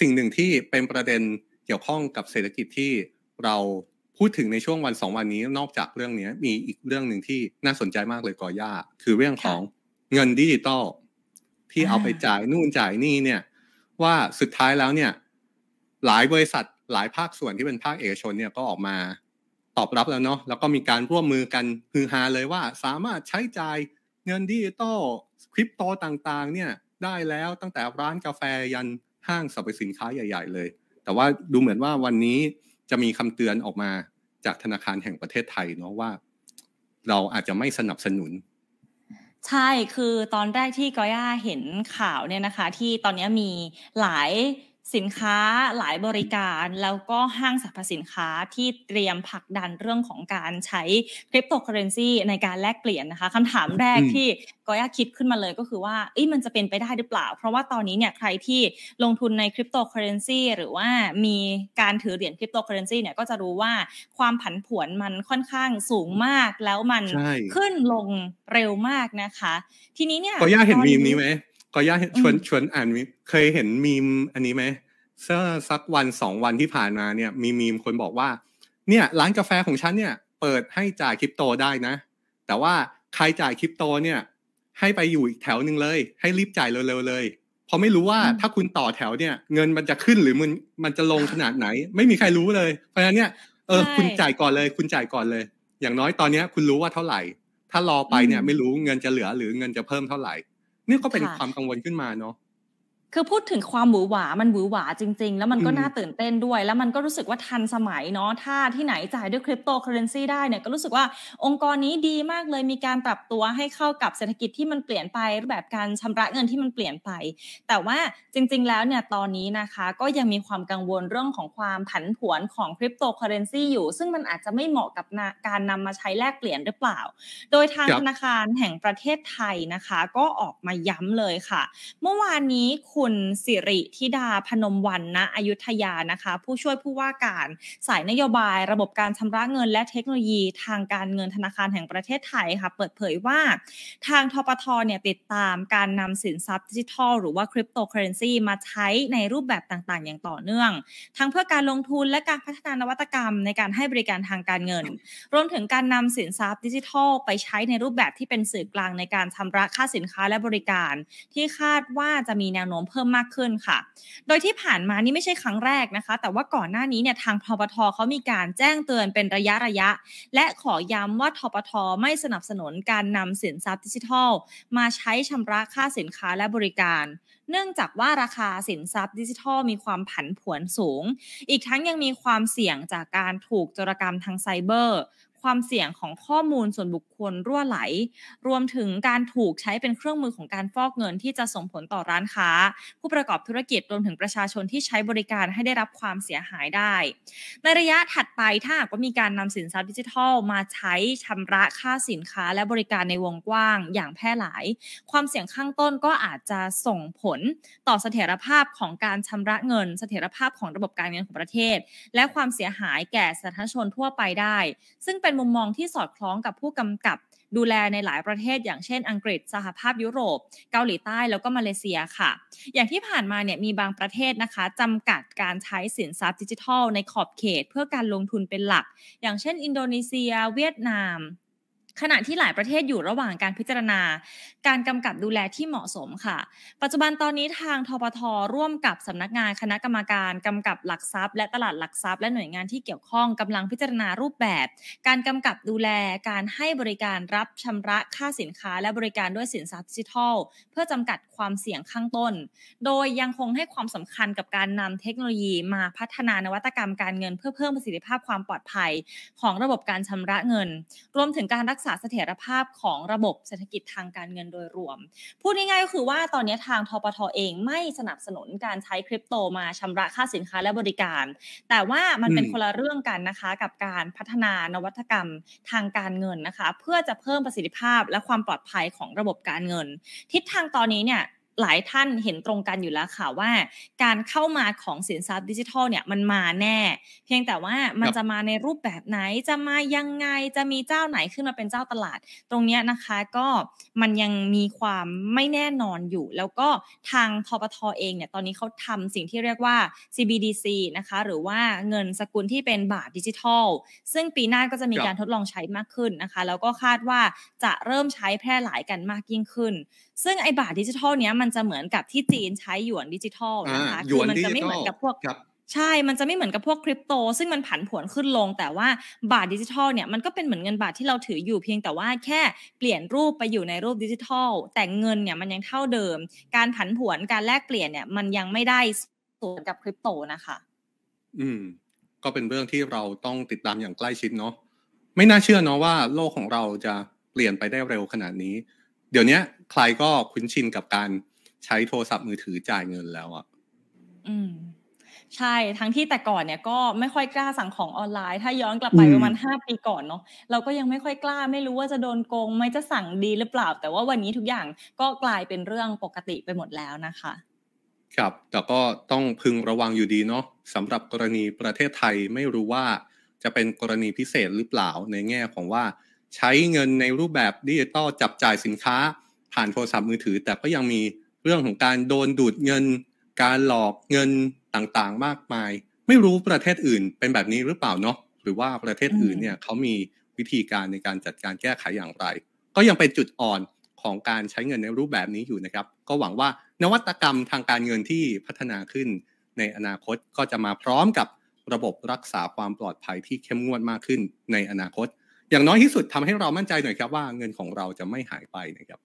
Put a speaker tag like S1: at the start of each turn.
S1: สิ่งหนึ่งที่เป็นประเด็นเกี่ยวข้องกับเศรษฐกิจที่เราพูดถึงในช่วงวันสองวันนี้นอกจากเรื่องนี้ มีอีกเรื่องหนึ่งที่น่าสนใจมากเลยกอย่าคือเรื่องของเงินดิจิตอลที่เอาไปจ่ายนู่นจ่ายนี่เนี่ยว่าสุดท้ายแล้วเนี่ย หลายบริษัทหลายภาคส่วนที่เป็นภาคเอกชนเนี่ยก็ออกมาตอบรับแล้วเนาะแล้วก็มีการร่วมมือกันฮือฮาเลยว่า สามารถใช้จ่ายเงินดิจิตอลคริปโตต่างๆเนี่ยได้แล้วตั้งแต่ร้านกาแฟยัน้างสรรพสินค้าใหญ่ ๆเลย แต่ว่าดูเหมือนว่าวันนี้จะมีคำเตือนออกมาจากธนาคารแห่งประเทศไทยเนาะว่าเราอาจจะไม่สนับสนุน
S2: ใช่คือตอนแรกที่กอย่าเห็นข่าวเนี่ยนะคะที่ตอนนี้มีหลายสินค้าหลายบริการแล้วก็ห้างสรรพสินค้าที่เตรียมผลักดันเรื่องของการใช้คริปโตเคอเรนซีในการแลกเปลี่ยนนะคะคำถามแรกที่ก้อยคิดขึ้นมาเลยก็คือว่าเอ้ยมันจะเป็นไปได้หรือเปล่าเพราะว่าตอนนี้เนี่ยใครที่ลงทุนในคริปโตเคอเรนซี หรือว่ามีการถือเหรียญคริปโตเคอเรนซีเนี่ยก็จะรู้ว่า ความผันผวนมันค่อนข้างสูงมากแล้วมันขึ้นลงเร็วมากนะคะ ทีนี้เนี่ยก้อยเห็นมีมนี้ไหม
S1: ก็ย่าชวนชวนอ่านเคยเห็นมีมอันนี้ไหมเสื้อสักวันสองวันที่ผ่านมาเนี่ยมีมีมคนบอกว่าเนี่ยร้านกาแฟของฉันเนี่ยเปิดให้จ่ายคริปโตได้นะแต่ว่าใครจ่ายคริปโตเนี่ย ให้ไปอยู่อีกแถวหนึ่งเลย ให้รีบจ่ายเร็วๆเลยเพราะไม่รู้ว่าถ้าคุณต่อแถวเนี่ย เงินมันจะขึ้นหรือมันมันจะลงขนาดไหน ไม่มีใครรู้เลย เพราะฉะนั้นเนี่ยเออคุณจ่ายก่อนเลย คุณจ่ายก่อนเลย อย่างน้อยตอนเนี้ยคุณรู้ว่าเท่าไหร่ ถ้ารอไปเนี่ยไม่รู้เงินจะเหลือหรือเงินจะเพิ่มเท่าไหร่นี่ก็เป็นความกังวลขึ้นมาเนาะ
S2: คือพูดถึงความหวือหวามันหวือหวาจริง ๆ แล้วมันก็น่าตื่นเต้นด้วย แล้วมันก็รู้สึกว่าทันสมัยเนาะ ถ้าที่ไหนจ่ายด้วยคริปโตเคอเรนซีได้เนี่ยก็รู้สึกว่าองค์กรนี้ดีมากเลย มีการปรับตัวให้เข้ากับเศรษฐกิจที่มันเปลี่ยนไปรูปแบบการชำระเงินที่มันเปลี่ยนไป แต่ว่าจริงๆ แล้วเนี่ยตอนนี้นะคะก็ยังมีความกังวลเรื่องของความผันผวนของคริปโตเคอเรนซีอยู่ ซึ่งมันอาจจะไม่เหมาะกับการนำมาใช้แลกเปลี่ยนหรือเปล่า โดยทางธนาคารแห่งประเทศไทยนะคะก็ออกมาย้ำเลยค่ะ เมื่อวานนี้คุณสิริธิดาพนมวันณอยุธยานะคะ ผู้ช่วยผู้ว่าการสายนโยบาย ระบบการชำระเงินและเทคโนโลยี ทางการเงินธนาคารแห่งประเทศไทยค่ะเปิดเผยว่า ทางทปทเนี่ยติดตามการนำสินทรัพย์ดิจิทัล หรือว่าคริปโตเคอเรนซีมาใช้ในรูปแบบต่างๆ อย่างต่อเนื่อง ทั้งเพื่อการลงทุนและการพัฒนานวัตกรรมในการให้บริการทางการเงิน รวมถึงการนำสินทรัพย์ดิจิทัล ไปใช้ในรูปแบบที่เป็นสื่อกลางในการชำระค่าสินค้าและบริการ ที่คาดว่าจะมีแนวโน้มเพิ่มมากขึ้นค่ะ โดยที่ผ่านมานี่ไม่ใช่ครั้งแรกนะคะ แต่ว่าก่อนหน้านี้เนี่ยทางทบทเขามีการแจ้งเตือนเป็นระยะระยะ และขอย้ำว่าทบทไม่สนับสนุนการนำสินทรัพย์ดิจิทัลมาใช้ชำระค่าสินค้าและบริการ เนื่องจากว่าราคาสินทรัพย์ดิจิทัลมีความผันผวนสูง อีกทั้งยังมีความเสี่ยงจากการถูกโจรกรรมทางไซเบอร์ความเสี่ยงของข้อมูลส่วนบุคคลรั่วไหล รวมถึงการถูกใช้เป็นเครื่องมือของการฟอกเงินที่จะส่งผลต่อร้านค้า ผู้ประกอบธุรกิจรวมถึงประชาชนที่ใช้บริการให้ได้รับความเสียหายได้ ในระยะถัดไปถ้าหากว่ามีการนำสินทรัพย์ดิจิทัล มาใช้ชำระค่าสินค้าและบริการในวงกว้าง อย่างแพร่หลาย ความเสี่ยงข้างต้นก็อาจจะส่งผล ต่อเสถียรภาพของการชำระเงิน เสถียรภาพของระบบการเงินของประเทศ และความเสียหายแก่สาธารณชนทั่วไปได้ ซึ่งเป็นเป็นมุมมองที่สอดคล้องกับผู้กำกับดูแลในหลายประเทศ อย่างเช่นอังกฤษสหภาพยุโรป เกาหลีใต้แล้วก็มาเลเซียค่ะ อย่างที่ผ่านมาเนี่ยมีบางประเทศนะคะจำกัดการใช้สินทรัพย์ดิจิทัลในขอบเขต เพื่อการลงทุนเป็นหลัก อย่างเช่นอินโดนีเซีย เวียดนามขณะที่หลายประเทศอยู่ระหว่างการพิจารณาการกำกับดูแลที่เหมาะสมค่ะ ปัจจุบันตอนนี้ทางทปทร่วมกับสำนักงานคณะกรรมการ กำกับหลักทรัพย์และตลาดหลักทรัพย์ และหน่วยงานที่เกี่ยวข้องกำลังพิจารณารูปแบบ การกำกับดูแลการให้บริการรับชำระค่าสินค้าและบริการด้วยสินทรัพย์ดิจิทัลเพื่อจำกัดความเสี่ยงข้างต้น โดยยังคงให้ความสำคัญกับการนำเทคโนโลยีมาพัฒนานวัตกรรมการเงินเพื่อเพิ่มประสิทธิภาพความปลอดภัย ของระบบการชำระเงินรวมถึงการรักษาาเสถียรภาพของระบบเศรษฐกิจทางการเงินโดยรวม พูดง่ายๆก็คือว่าตอนนี้ทางทปทเองไม่สนับสนุนการใช้คริปโตมาชำระค่าสินค้าและบริการ แต่ว่ามันเป็นคนละเรื่องกันนะคะ กับการพัฒนานวัตกรรมทางการเงินนะคะ เพื่อจะเพิ่มประสิทธิภาพ และความปลอดภัยของระบบการเงิน ทิศทางตอนนี้เนี่ยหลายท่านเห็นตรงกันอยู่แล้วค่ะว่า การเข้ามาของสินทรัพย์ดิจิทัลเนี่ยมันมาแน่ เพียงแต่ว่ามันจะมาในรูปแบบไหนจะมายังไงจะมีเจ้าไหนขึ้นมาเป็นเจ้าตลาด ตรงนี้นะคะก็มันยังมีความไม่แน่นอนอยู่ แล้วก็ทางทปทอเองเนี่ยตอนนี้เขาทำสิ่งที่เรียกว่า CBDC นะคะหรือว่าเงินสกุลที่เป็นบาทดิจิทัล ซึ่งปีหน้าก็จะมีการทดลองใช้มากขึ้นนะคะ แล้วก็คาดว่าจะเริ่มใช้แพร่หลายกันมากยิ่งขึ้น ซึ่งไอ้บาทดิจิทัลเนี้ยมันันจะเหมือนกับที่จีนใช้หยวนดิจิทัลนะคะคือมันจะไม่เหมือนกับพวกใช่ มันจะไม่เหมือนกับพวกคริปโต ซึ่งมันผันผวนขึ้นลงแต่ว่าบาทดิจิทัลเนี่ยมันก็เป็นเหมือนเงินบาทที่เราถืออยู่เพียงแต่ว่าแค่เปลี่ยนรูปไปอยู่ในรูปดิจิทัลแต่เงินเนี่ยมันยังเท่าเดิม การผันผวนการแลกเปลี่ยนเนี่ย มันยังไม่ได้สวนกับคริปโตนะคะ
S1: อืม ก็เป็นเรื่องที่เราต้องติดตามอย่างใกล้ชิดเนาะไม่น่าเชื่อเนาะว่าโลกของเราจะเปลี่ยนไปได้เร็วขนาดนี้ เดี๋ยวนี้ใครก็คุ้นชินกับการใช้โทรศัพท์มือถือจ่ายเงินแล้วอ่ะ
S2: อืมใช่ทั้งที่แต่ก่อนเนี่ยก็ไม่ค่อยกล้าสั่งของออนไลน์ ถ้าย้อนกลับไปประมาณห้าปีก่อนเนาะเราก็ยังไม่ค่อยกล้า ไม่รู้ว่าจะโดนโกงไหมจะสั่งดีหรือเปล่า แต่ว่าวันนี้ทุกอย่างก็กลายเป็นเรื่องปกติไปหมดแล้วนะคะ
S1: ครับ แต่ก็ต้องพึงระวังอยู่ดีเนาะสำหรับกรณีประเทศไทยไม่รู้ว่าจะเป็นกรณีพิเศษหรือเปล่า ในแง่ของว่า ใช้เงินในรูปแบบดิจิตอลจับจ่ายสินค้า ผ่านโทรศัพท์มือถือ แต่ก็ยังมีเรื่องของการโดนดูดเงิน การหลอกเงินต่างๆ มากมาย ไม่รู้ประเทศอื่น เป็นแบบนี้หรือเปล่าเนาะหรือว่าประเทศอื่นเนี่ยเขามีวิธีการในการจัดการแก้ไขอย่างไร ก็ยังเป็นจุดอ่อนของการใช้เงินในรูปแบบนี้อยู่นะครับก็หวังว่านวัตกรรมทางการเงินที่พัฒนาขึ้น ในอนาคตก็จะมาพร้อมกับระบบรักษาความปลอดภัยที่เข้มงวดมากขึ้นในอนาคต อย่างน้อยที่สุดทำให้เรามั่นใจหน่อยครับว่าเงินของเราจะไม่หายไปนะครับ